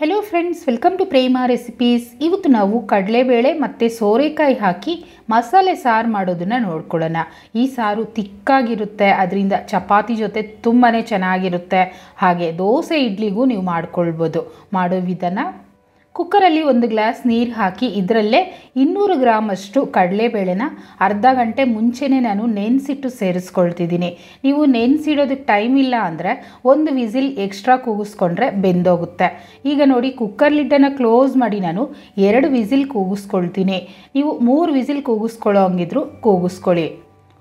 hello friends welcome to Prema recipes ಇವತ್ತು ನಾವು ಕಡಲೆಬೇಳೆ ಮತ್ತು ಸೋರೆಕಾಯಿ ಹಾಕಿ ಮಸಾಲೆ ಸಾರು ಮಾಡೋದನ್ನು ನೋಡ್ಕೊಳ್ಳೋಣ ಈ ಸಾರು ತಿಕ್ಕಾಗಿರುತ್ತೆ ಅದರಿಂದ ಚಪಾತಿ ಜೊತೆ ತುಂಬಾ ಚೆನ್ನಾಗಿರುತ್ತೆ ಹಾಗೆ ದೋಸೆ ಇಡ್ಲಿಗೂ ನೀವು ಮಾಡ್ಕೊಳ್ಬೋದು ಮಾಡೋ ವಿಧಾನ ಕುಕ್ಕರಲ್ಲಿ ಒಂದು ಗ್ಲಾಸ್ ನೀರು ಹಾಕಿ ಇದರಲ್ಲೇ ಇನ್ನೂರು ಗ್ರಾಮಷ್ಟು ಕಡಲೆಬೇಳೆನ ಅರ್ಧ ಗಂಟೆ ಮುಂಚೆನೇ ನಾನು ನೆನೆಸಿಟ್ಟು ಸೇರಿಸ್ಕೊಳ್ತಿದ್ದೀನಿ ನೀವು ನೆನೆಸಿಡೋದಕ್ಕೆ ಟೈಮ್ ಇಲ್ಲ ಅಂದರೆ ಒಂದು ವಿಸಿಲ್ ಎಕ್ಸ್ಟ್ರಾ ಕೂಗಿಸ್ಕೊಂಡ್ರೆ ಬೆಂದೋಗುತ್ತೆ ಈಗ ನೋಡಿ ಕುಕ್ಕರ್ ಲಿಡ್ಡನ್ನು ಕ್ಲೋಸ್ ಮಾಡಿ ನಾನು ಎರಡು ವಿಸಿಲ್ ಕೂಗಿಸ್ಕೊಳ್ತೀನಿ ನೀವು ಮೂರು ವಿಸಿಲ್ ಕೂಗಿಸ್ಕೊಳ್ಳೋ ಹಂಗಿದ್ರು ಕೂಗಿಸ್ಕೊಳ್ಳಿ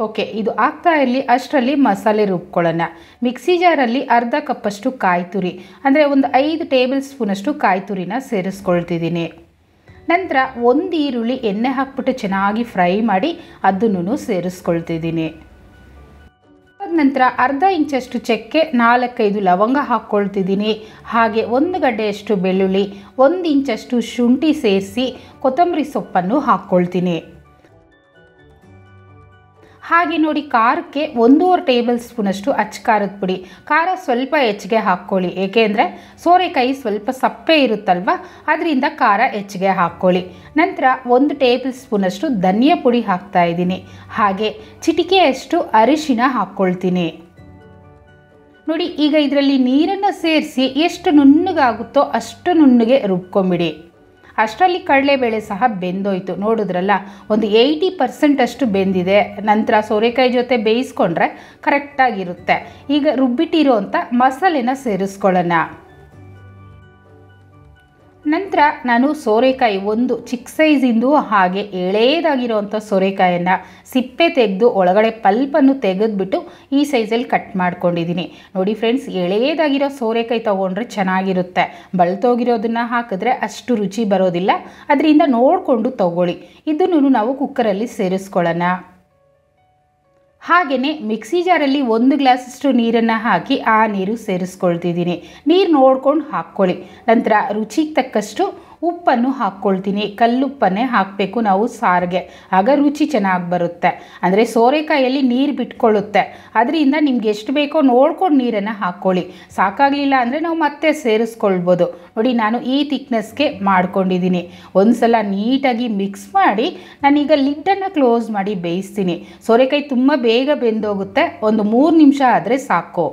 ಓಕೆ ಇದು ಆಗ್ತಾ ಇರಲಿ ಅಷ್ಟರಲ್ಲಿ ಮಸಾಲೆ ರುಬ್ಕೊಳ್ಳೋಣ ಮಿಕ್ಸಿ ಜಾರಲ್ಲಿ ಅರ್ಧ ಕಪ್ಪಷ್ಟು ಕಾಯಿ ತುರಿ ಅಂದರೆ ಒಂದು ಐದು ಟೇಬಲ್ ಸ್ಪೂನಷ್ಟು ಕಾಯಿ ತುರಿನ ಸೇರಿಸ್ಕೊಳ್ತಿದ್ದೀನಿ ನಂತರ ಒಂದು ಈರುಳ್ಳಿ ಎಣ್ಣೆ ಹಾಕ್ಬಿಟ್ಟು ಚೆನ್ನಾಗಿ ಫ್ರೈ ಮಾಡಿ ಅದನ್ನು ಸೇರಿಸ್ಕೊಳ್ತಿದ್ದೀನಿ ನಂತರ ಅರ್ಧ ಇಂಚಷ್ಟು ಚಕ್ಕೆ ನಾಲ್ಕೈದು ಲವಂಗ ಹಾಕ್ಕೊಳ್ತಿದ್ದೀನಿ ಹಾಗೆ ಒಂದು ಗಡ್ಡೆಯಷ್ಟು ಬೆಳ್ಳುಳ್ಳಿ ಒಂದು ಇಂಚಷ್ಟು ಶುಂಠಿ ಸೇರಿಸಿ ಕೊತ್ತಂಬರಿ ಸೊಪ್ಪನ್ನು ಹಾಕ್ಕೊಳ್ತೀನಿ ಹಾಗೆ ನೋಡಿ ಖಾರಕ್ಕೆ ಒಂದೂವರೆ ಟೇಬಲ್ ಸ್ಪೂನಷ್ಟು ಅಚ್ಚ ಖಾರದ ಪುಡಿ ಖಾರ ಸ್ವಲ್ಪ ಹೆಚ್ಚಿಗೆ ಹಾಕ್ಕೊಳ್ಳಿ ಏಕೆಂದರೆ ಸೋರೆಕಾಯಿ ಸ್ವಲ್ಪ ಸಪ್ಪೆ ಇರುತ್ತಲ್ವ ಅದರಿಂದ ಖಾರ ಹೆಚ್ಚಿಗೆ ಹಾಕ್ಕೊಳ್ಳಿ ನಂತರ ಒಂದು ಟೇಬಲ್ ಸ್ಪೂನಷ್ಟು ಧನಿಯಾ ಪುಡಿ ಹಾಕ್ತಾ ಇದ್ದೀನಿ ಹಾಗೆ ಚಿಟಿಕೆಯಷ್ಟು ಅರಿಶಿನ ಹಾಕ್ಕೊಳ್ತೀನಿ ನೋಡಿ ಈಗ ಇದರಲ್ಲಿ ನೀರನ್ನು ಸೇರಿಸಿ ಎಷ್ಟು ನುಣ್ಣಗಾಗುತ್ತೋ ಅಷ್ಟು ನುಣ್ಣಗೆ ರುಬ್ಕೊಂಬಿಡಿ ಅಷ್ಟರಲ್ಲಿ ಕಡಲೆಬೇಳೆ ಸಹ ಬೆಂದೋಯ್ತು ನೋಡಿದ್ರಲ್ಲ ಒಂದು ಏಯ್ಟಿ ಅಷ್ಟು ಬೆಂದಿದೆ ನಂತರ ಸೋರೆಕಾಯಿ ಜೊತೆ ಬೇಯಿಸ್ಕೊಂಡ್ರೆ ಕರೆಕ್ಟಾಗಿರುತ್ತೆ ಈಗ ರುಬ್ಬಿಟ್ಟಿರೋ ಅಂಥ ಮಸಾಲೆನ ಸೇರಿಸ್ಕೊಳ್ಳೋಣ ನಂತರ ನಾನು ಸೋರೆಕಾಯಿ ಒಂದು ಚಿಕ್ಕ ಸೈಜಿಂದು ಹಾಗೆ ಎಳೆಯದಾಗಿರುವಂಥ ಸೋರೆಕಾಯನ್ನು ಸಿಪ್ಪೆ ತೆಗೆದು ಒಳಗಡೆ ಪಲ್ಪನ್ನು ತೆಗೆದುಬಿಟ್ಟು ಈ ಸೈಜಲ್ಲಿ ಕಟ್ ಮಾಡ್ಕೊಂಡಿದ್ದೀನಿ ನೋಡಿ ಫ್ರೆಂಡ್ಸ್ ಎಳೆಯದಾಗಿರೋ ಸೋರೆಕಾಯಿ ತೊಗೊಂಡ್ರೆ ಚೆನ್ನಾಗಿರುತ್ತೆ ಬಳ್ತೋಗಿರೋದನ್ನು ಹಾಕಿದ್ರೆ ಅಷ್ಟು ರುಚಿ ಬರೋದಿಲ್ಲ ಅದರಿಂದ ನೋಡಿಕೊಂಡು ತಗೊಳ್ಳಿ ಇದನ್ನು ನಾವು ಕುಕ್ಕರಲ್ಲಿ ಸೇರಿಸ್ಕೊಳ್ಳೋಣ ಹಾಗೆಯೇ ಮಿಕ್ಸಿ ಜಾರಲ್ಲಿ ಒಂದು ಗ್ಲಾಸಷ್ಟು ನೀರನ್ನು ಹಾಕಿ ಆ ನೀರು ಸೇರಿಸ್ಕೊಳ್ತಿದ್ದೀನಿ ನೀರು ನೋಡ್ಕೊಂಡು ಹಾಕ್ಕೊಳ್ಳಿ ನಂತರ ರುಚಿಗೆ ತಕ್ಕಷ್ಟು ಉಪ್ಪನ್ನು ಹಾಕ್ಕೊಳ್ತೀನಿ ಕಲ್ಲುಪ್ಪನ್ನೇ ಹಾಕಬೇಕು ನಾವು ಸಾರಿಗೆ ಆಗ ರುಚಿ ಚೆನ್ನಾಗಿ ಬರುತ್ತೆ ಅಂದರೆ ಸೋರೆಕಾಯಲ್ಲಿ ನೀರು ಬಿಟ್ಕೊಳ್ಳುತ್ತೆ ಅದರಿಂದ ನಿಮ್ಗೆ ಎಷ್ಟು ಬೇಕೋ ನೋಡ್ಕೊಂಡು ನೀರನ್ನು ಹಾಕ್ಕೊಳ್ಳಿ ಸಾಕಾಗಲಿಲ್ಲ ಅಂದರೆ ನಾವು ಮತ್ತೆ ಸೇರಿಸ್ಕೊಳ್ಬೋದು ನೋಡಿ ನಾನು ಈ ಥಿಕ್ನೆಸ್ಗೆ ಮಾಡ್ಕೊಂಡಿದ್ದೀನಿ ಒಂದು ಸಲ ನೀಟಾಗಿ ಮಿಕ್ಸ್ ಮಾಡಿ ನಾನೀಗ ಲಿಡ್ಡನ್ನು ಕ್ಲೋಸ್ ಮಾಡಿ ಬೇಯಿಸ್ತೀನಿ ಸೋರೆಕಾಯಿ ತುಂಬ ಬೇಗ ಬೆಂದೋಗುತ್ತೆ ಒಂದು ಮೂರು ನಿಮಿಷ ಆದರೆ ಸಾಕು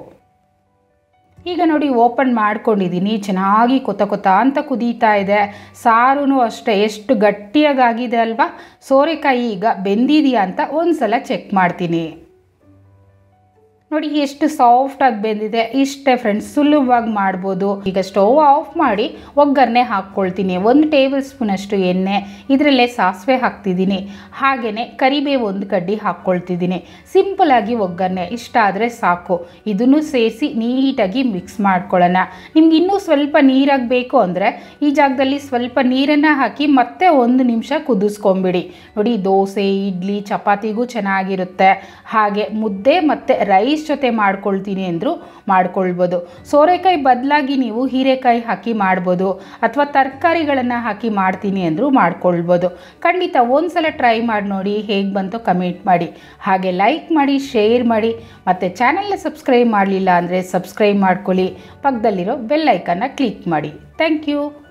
ಈಗ ನೋಡಿ ಓಪನ್ ಮಾಡ್ಕೊಂಡಿದ್ದೀನಿ ಚೆನ್ನಾಗಿ ಕೊತ ಕೊತ ಅಂತ ಕುದೀತಾ ಇದೆ ಸಾರೂ ಅಷ್ಟೇ ಎಷ್ಟು ಗಟ್ಟಿಯಾಗಾಗಿದೆ ಅಲ್ವಾ ಸೋರೆಕಾಯಿ ಈಗ ಬೆಂದಿದೆಯಾ ಅಂತ ಒಂದು ಸಲ ಚೆಕ್ ಮಾಡ್ತೀನಿ ನೋಡಿ ಎಷ್ಟು ಸಾಫ್ಟಾಗಿ ಬೆಂದಿದೆ ಇಷ್ಟೇ ಫ್ರೆಂಡ್ಸ್ ಸುಲಭವಾಗಿ ಮಾಡ್ಬೋದು ಈಗ ಸ್ಟವ್ ಆಫ್ ಮಾಡಿ ಒಗ್ಗರಣೆ ಹಾಕ್ಕೊಳ್ತೀನಿ ಒಂದು ಟೇಬಲ್ ಸ್ಪೂನಷ್ಟು ಎಣ್ಣೆ ಇದರಲ್ಲೇ ಸಾಸಿವೆ ಹಾಕ್ತಿದ್ದೀನಿ ಹಾಗೆಯೇ ಕರಿಬೇವು ಒಂದು ಕಡ್ಡಿ ಹಾಕ್ಕೊಳ್ತಿದ್ದೀನಿ ಸಿಂಪಲಾಗಿ ಒಗ್ಗರಣೆ ಇಷ್ಟ ಆದರೆ ಸಾಕು ಇದನ್ನು ಸೇರಿಸಿ ನೀಟಾಗಿ ಮಿಕ್ಸ್ ಮಾಡ್ಕೊಳ್ಳೋಣ ನಿಮ್ಗೆ ಇನ್ನೂ ಸ್ವಲ್ಪ ನೀರಾಗಿ ಬೇಕು ಅಂದರೆ ಈ ಜಾಗದಲ್ಲಿ ಸ್ವಲ್ಪ ನೀರನ್ನು ಹಾಕಿ ಮತ್ತೆ ಒಂದು ನಿಮಿಷ ಕುದಿಸ್ಕೊಂಬಿಡಿ ನೋಡಿ ದೋಸೆ ಇಡ್ಲಿ ಚಪಾತಿಗೂ ಚೆನ್ನಾಗಿರುತ್ತೆ ಹಾಗೆ ಮುದ್ದೆ ಮತ್ತು ರೈಸ್ ಜೊತೆ ಮಾಡ್ಕೊಳ್ತೀನಿ ಅಂದರೂ ಮಾಡ್ಕೊಳ್ಬೋದು ಸೋರೆಕಾಯಿ ಬದಲಾಗಿ ನೀವು ಹೀರೆಕಾಯಿ ಹಾಕಿ ಮಾಡ್ಬೋದು ಅಥವಾ ತರಕಾರಿಗಳನ್ನು ಹಾಕಿ ಮಾಡ್ತೀನಿ ಅಂದರೂ ಮಾಡ್ಕೊಳ್ಬೋದು ಖಂಡಿತ ಒಂದ್ಸಲ ಸಲ ಟ್ರೈ ಮಾಡಿ ನೋಡಿ ಹೇಗೆ ಬಂತು ಕಮೆಂಟ್ ಮಾಡಿ ಹಾಗೆ ಲೈಕ್ ಮಾಡಿ ಶೇರ್ ಮಾಡಿ ಮತ್ತು ಚಾನಲ್ನ ಸಬ್ಸ್ಕ್ರೈಬ್ ಮಾಡಲಿಲ್ಲ ಅಂದರೆ ಸಬ್ಸ್ಕ್ರೈಬ್ ಮಾಡ್ಕೊಳ್ಳಿ ಪಕ್ಕದಲ್ಲಿರೋ ಬೆಲ್ಲೈಕನ್ನ ಕ್ಲಿಕ್ ಮಾಡಿ ಥ್ಯಾಂಕ್ ಯು